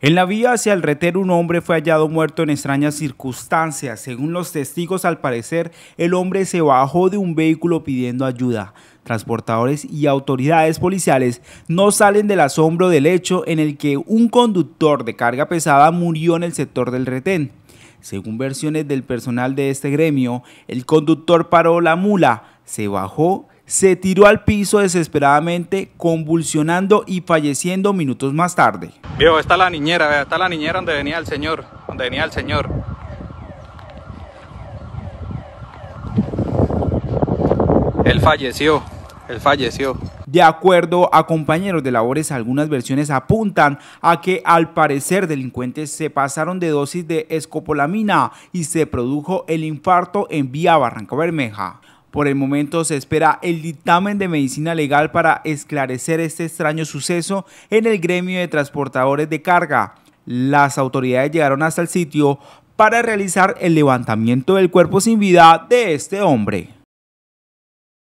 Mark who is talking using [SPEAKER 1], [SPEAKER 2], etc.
[SPEAKER 1] En la vía hacia el retén, un hombre fue hallado muerto en extrañas circunstancias. Según los testigos, al parecer, el hombre se bajó de un vehículo pidiendo ayuda. Transportadores y autoridades policiales no salen del asombro del hecho en el que un conductor de carga pesada murió en el sector del retén. Según versiones del personal de este gremio, el conductor paró la mula, se bajó se tiró al piso desesperadamente, convulsionando y falleciendo minutos más tarde.
[SPEAKER 2] Vio, está la niñera, está la niñera donde venía el señor, donde venía el señor. Él falleció, él
[SPEAKER 3] falleció.
[SPEAKER 1] De acuerdo a compañeros de labores, algunas versiones apuntan a que al parecer delincuentes se pasaron de dosis de escopolamina y se produjo el infarto en vía Barranco Bermeja. Por el momento se espera el dictamen de medicina legal para esclarecer este extraño suceso en el gremio de transportadores de carga. Las autoridades llegaron hasta el sitio para realizar el levantamiento del cuerpo sin vida de este hombre.